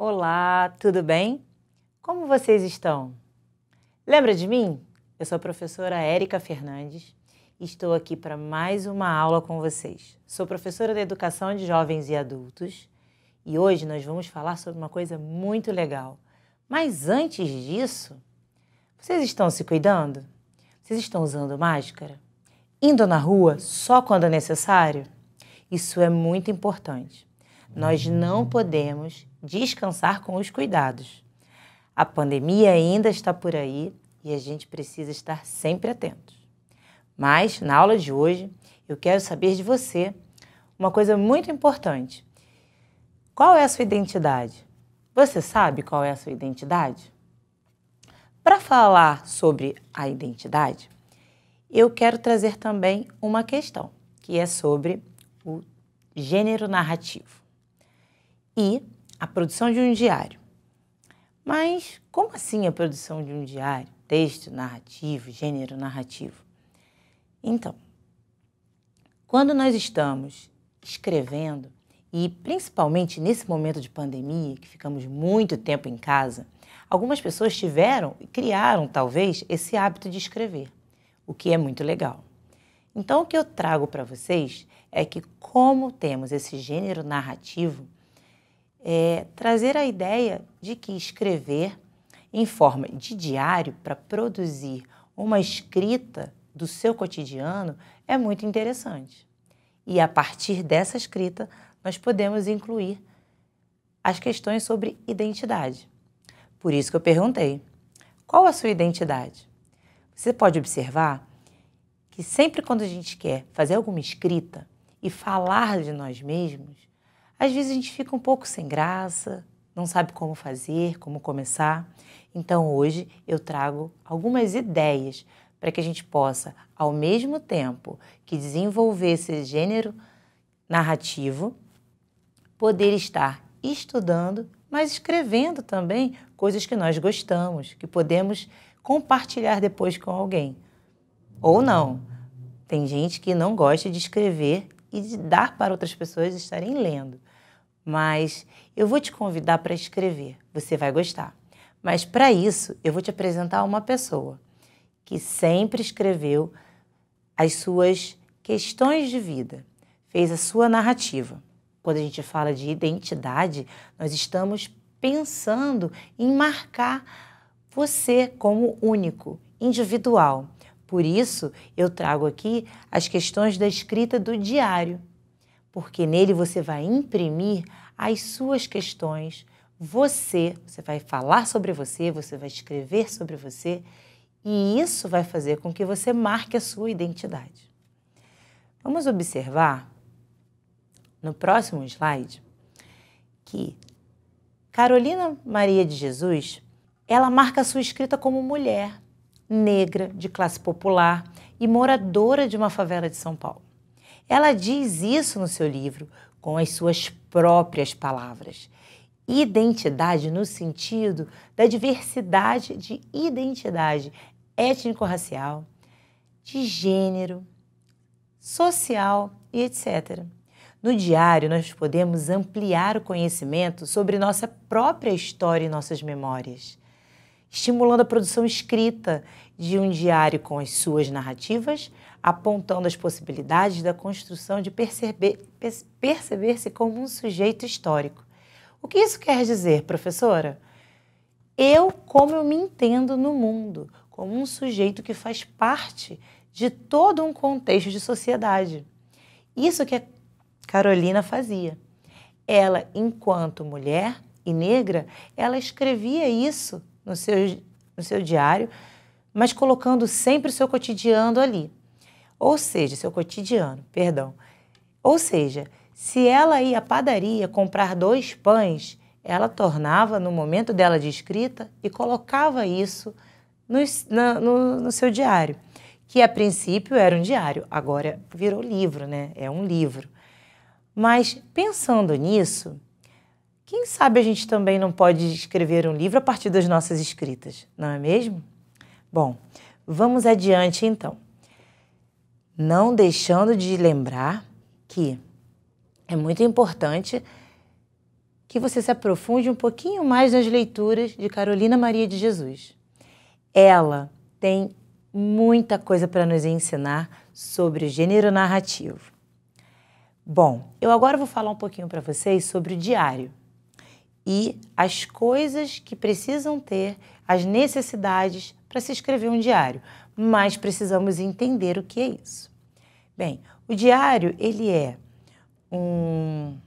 Olá, tudo bem? Como vocês estão? Lembra de mim? Eu sou a professora Érica Fernandes e estou aqui para mais uma aula com vocês. Sou professora da Educação de Jovens e Adultos e hoje nós vamos falar sobre uma coisa muito legal. Mas antes disso, vocês estão se cuidando? Vocês estão usando máscara? Indo na rua só quando é necessário? Isso é muito importante nós não podemos descansar com os cuidados. A pandemia ainda está por aí e a gente precisa estar sempre atentos. Mas, na aula de hoje, eu quero saber de você uma coisa muito importante. Qual é a sua identidade? Você sabe qual é a sua identidade? Para falar sobre a identidade, eu quero trazer também uma questão, que é sobre o gênero narrativo e a produção de um diário. Mas como assim a produção de um diário? Texto, narrativo, gênero narrativo. Então, quando nós estamos escrevendo, e principalmente nesse momento de pandemia, que ficamos muito tempo em casa, algumas pessoas tiveram e criaram, talvez, esse hábito de escrever, o que é muito legal. Então, o que eu trago para vocês é que, como temos esse gênero narrativo, é trazer a ideia de que escrever em forma de diário para produzir uma escrita do seu cotidiano é muito interessante. E a partir dessa escrita, nós podemos incluir as questões sobre identidade. Por isso que eu perguntei: qual a sua identidade? Você pode observar que sempre quando a gente quer fazer alguma escrita e falar de nós mesmos, às vezes a gente fica um pouco sem graça, não sabe como fazer, como começar. Então hoje eu trago algumas ideias para que a gente possa, ao mesmo tempo que desenvolver esse gênero narrativo, poder estar estudando, mas escrevendo também coisas que nós gostamos, que podemos compartilhar depois com alguém. Ou não. Tem gente que não gosta de escrever e de dar para outras pessoas estarem lendo mas eu vou te convidar para escrever. Você vai gostar. Mas para isso, eu vou te apresentar uma pessoa que sempre escreveu as suas questões de vida, fez a sua narrativa. Quando a gente fala de identidade, nós estamos pensando em marcar você como único, individual. Por isso, eu trago aqui as questões da escrita do diário, porque nele você vai imprimir as suas questões, você, você vai falar sobre você, você vai escrever sobre você, e isso vai fazer com que você marque a sua identidade. Vamos observar no próximo slide que Carolina Maria de Jesus, ela marca a sua escrita como mulher, negra, de classe popular e moradora de uma favela de São Paulo. Ela diz isso no seu livro com as suas próprias palavras. Identidade no sentido da diversidade de identidade étnico-racial, de gênero, social e etc. No diário, nós podemos ampliar o conhecimento sobre nossa própria história e nossas memórias, estimulando a produção escrita de um diário com as suas narrativas, apontando as possibilidades da construção de perceber-se perceber como um sujeito histórico. O que isso quer dizer, professora? Eu, como eu me entendo no mundo, como um sujeito que faz parte de todo um contexto de sociedade. Isso que a Carolina fazia. Ela, enquanto mulher e negra, ela escrevia isso no seu, no seu diário, mas colocando sempre o seu cotidiano ali. Ou seja, seu cotidiano, perdão. Ou seja, se ela ia à padaria comprar dois pães, ela tornava no momento dela de escrita e colocava isso no, na, no, no seu diário, que a princípio era um diário, agora virou livro, né? É um livro. Mas pensando nisso, quem sabe a gente também não pode escrever um livro a partir das nossas escritas, não é mesmo? Bom, vamos adiante então não deixando de lembrar que é muito importante que você se aprofunde um pouquinho mais nas leituras de Carolina Maria de Jesus. Ela tem muita coisa para nos ensinar sobre o gênero narrativo. Bom, eu agora vou falar um pouquinho para vocês sobre o diário e as coisas que precisam ter, as necessidades para se escrever um diário mas precisamos entender o que é isso. Bem, o diário ele é um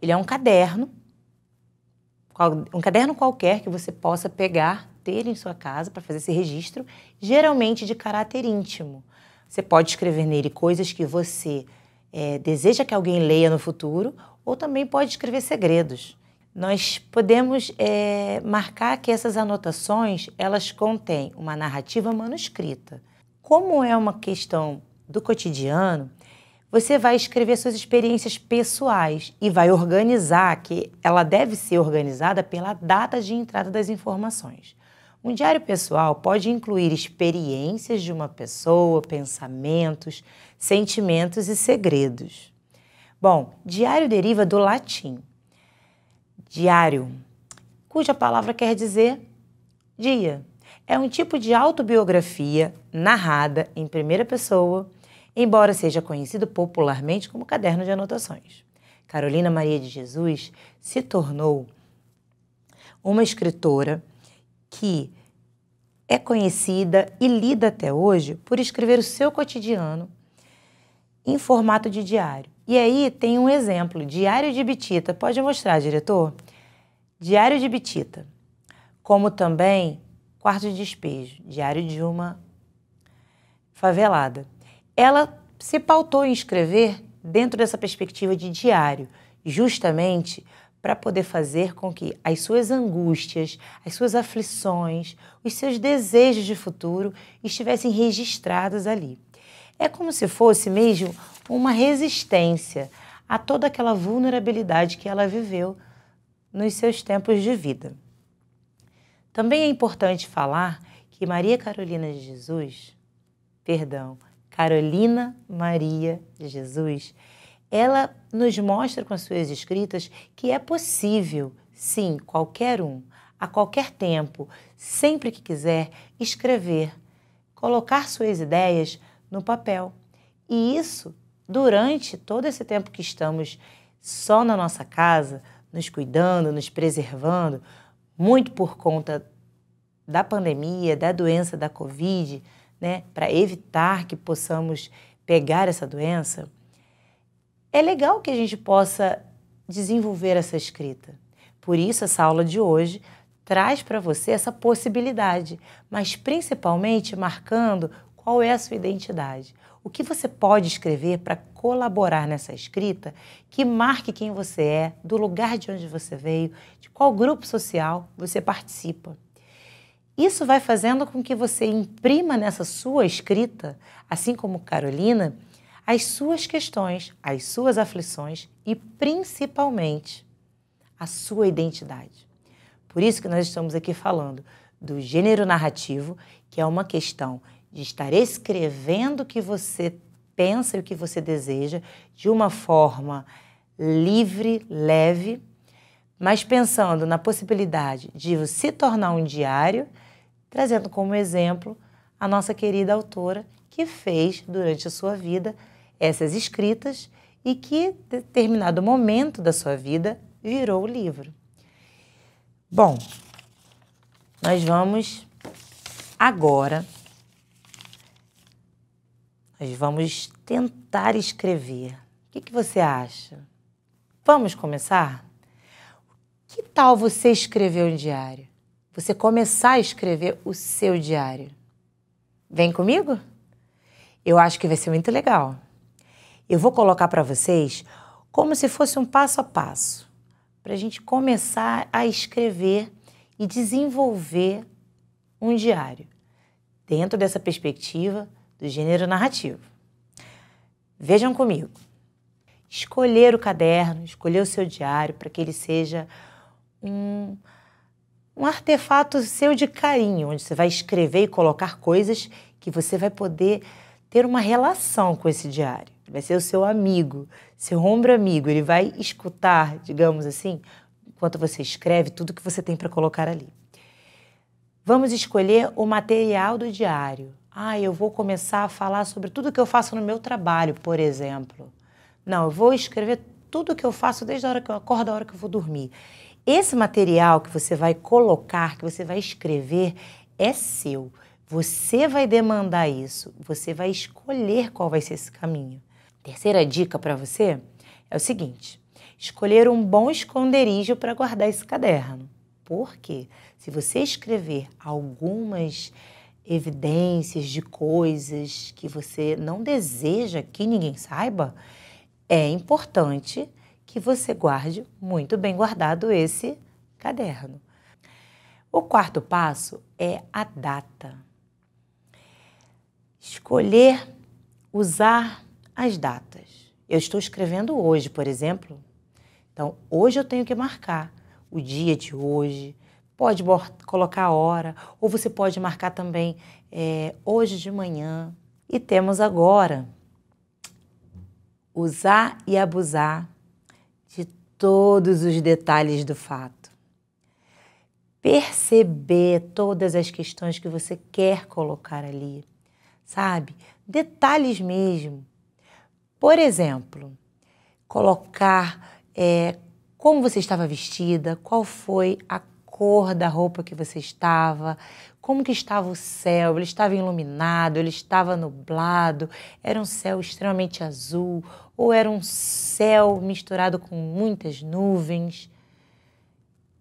ele é um caderno, um caderno qualquer que você possa pegar, ter em sua casa para fazer esse registro, geralmente de caráter íntimo. Você pode escrever nele coisas que você é, deseja que alguém leia no futuro, ou também pode escrever segredos nós podemos é, marcar que essas anotações elas contêm uma narrativa manuscrita. Como é uma questão do cotidiano, você vai escrever suas experiências pessoais e vai organizar, que ela deve ser organizada pela data de entrada das informações. Um diário pessoal pode incluir experiências de uma pessoa, pensamentos, sentimentos e segredos. Bom, diário deriva do latim diário, cuja palavra quer dizer dia. É um tipo de autobiografia narrada em primeira pessoa, embora seja conhecido popularmente como caderno de anotações. Carolina Maria de Jesus se tornou uma escritora que é conhecida e lida até hoje por escrever o seu cotidiano em formato de diário. E aí tem um exemplo, Diário de Bitita. Pode mostrar, diretor? Diário de Bitita. Como também Quarto de Despejo, Diário de uma favelada. Ela se pautou em escrever dentro dessa perspectiva de diário, justamente para poder fazer com que as suas angústias, as suas aflições, os seus desejos de futuro estivessem registrados ali. É como se fosse mesmo uma resistência a toda aquela vulnerabilidade que ela viveu nos seus tempos de vida. Também é importante falar que Maria Carolina de Jesus, perdão, Carolina Maria de Jesus, ela nos mostra com as suas escritas que é possível, sim, qualquer um, a qualquer tempo, sempre que quiser, escrever, colocar suas ideias no papel. E isso, durante todo esse tempo que estamos só na nossa casa, nos cuidando, nos preservando, muito por conta da pandemia, da doença da Covid, né, para evitar que possamos pegar essa doença, é legal que a gente possa desenvolver essa escrita. Por isso, essa aula de hoje traz para você essa possibilidade, mas principalmente marcando qual é a sua identidade? O que você pode escrever para colaborar nessa escrita que marque quem você é, do lugar de onde você veio, de qual grupo social você participa? Isso vai fazendo com que você imprima nessa sua escrita, assim como Carolina, as suas questões, as suas aflições e principalmente a sua identidade. Por isso que nós estamos aqui falando do gênero narrativo, que é uma questão de estar escrevendo o que você pensa e o que você deseja de uma forma livre, leve, mas pensando na possibilidade de se tornar um diário, trazendo como exemplo a nossa querida autora que fez durante a sua vida essas escritas e que, determinado momento da sua vida, virou o livro. Bom, nós vamos agora nós vamos tentar escrever. O que, que você acha? Vamos começar? Que tal você escrever um diário? Você começar a escrever o seu diário. Vem comigo? Eu acho que vai ser muito legal. Eu vou colocar para vocês como se fosse um passo a passo para a gente começar a escrever e desenvolver um diário. Dentro dessa perspectiva do gênero narrativo. Vejam comigo. Escolher o caderno, escolher o seu diário para que ele seja um, um artefato seu de carinho, onde você vai escrever e colocar coisas que você vai poder ter uma relação com esse diário. vai ser o seu amigo, seu ombro amigo. Ele vai escutar, digamos assim, enquanto você escreve, tudo que você tem para colocar ali. Vamos escolher o material do diário ah, eu vou começar a falar sobre tudo que eu faço no meu trabalho, por exemplo. Não, eu vou escrever tudo que eu faço desde a hora que eu acordo, a hora que eu vou dormir. Esse material que você vai colocar, que você vai escrever, é seu. Você vai demandar isso, você vai escolher qual vai ser esse caminho. Terceira dica para você é o seguinte: escolher um bom esconderijo para guardar esse caderno. Porque se você escrever algumas evidências de coisas que você não deseja que ninguém saiba, é importante que você guarde muito bem guardado esse caderno. O quarto passo é a data. Escolher usar as datas. Eu estou escrevendo hoje, por exemplo. Então, hoje eu tenho que marcar o dia de hoje, Pode colocar a hora, ou você pode marcar também é, hoje de manhã. E temos agora usar e abusar de todos os detalhes do fato. Perceber todas as questões que você quer colocar ali, sabe? Detalhes mesmo. Por exemplo, colocar é, como você estava vestida, qual foi a cor da roupa que você estava, como que estava o céu, ele estava iluminado, ele estava nublado, era um céu extremamente azul ou era um céu misturado com muitas nuvens.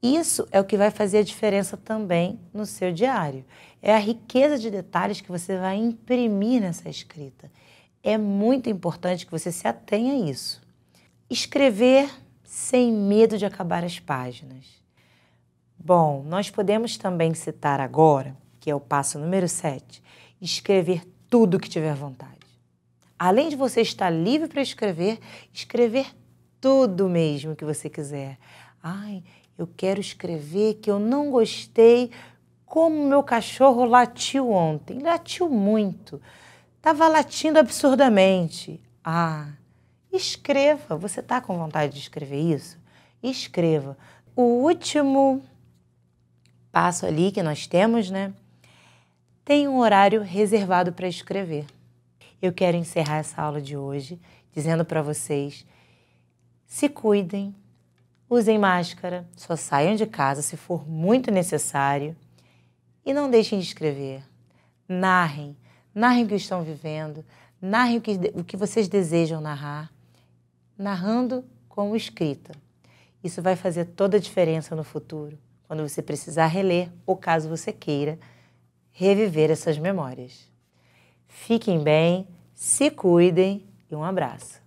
Isso é o que vai fazer a diferença também no seu diário. É a riqueza de detalhes que você vai imprimir nessa escrita. É muito importante que você se atenha a isso. Escrever sem medo de acabar as páginas. Bom, nós podemos também citar agora, que é o passo número 7, escrever tudo que tiver vontade. Além de você estar livre para escrever, escrever tudo mesmo que você quiser. Ai, eu quero escrever que eu não gostei como meu cachorro latiu ontem. Latiu muito. Estava latindo absurdamente. Ah, escreva. Você está com vontade de escrever isso? Escreva. O último espaço ali que nós temos, né? Tem um horário reservado para escrever. Eu quero encerrar essa aula de hoje dizendo para vocês: se cuidem, usem máscara, só saiam de casa se for muito necessário e não deixem de escrever. Narrem, narrem o que estão vivendo, narrem o que, o que vocês desejam narrar, narrando com escrita. Isso vai fazer toda a diferença no futuro quando você precisar reler ou caso você queira reviver essas memórias. Fiquem bem, se cuidem e um abraço.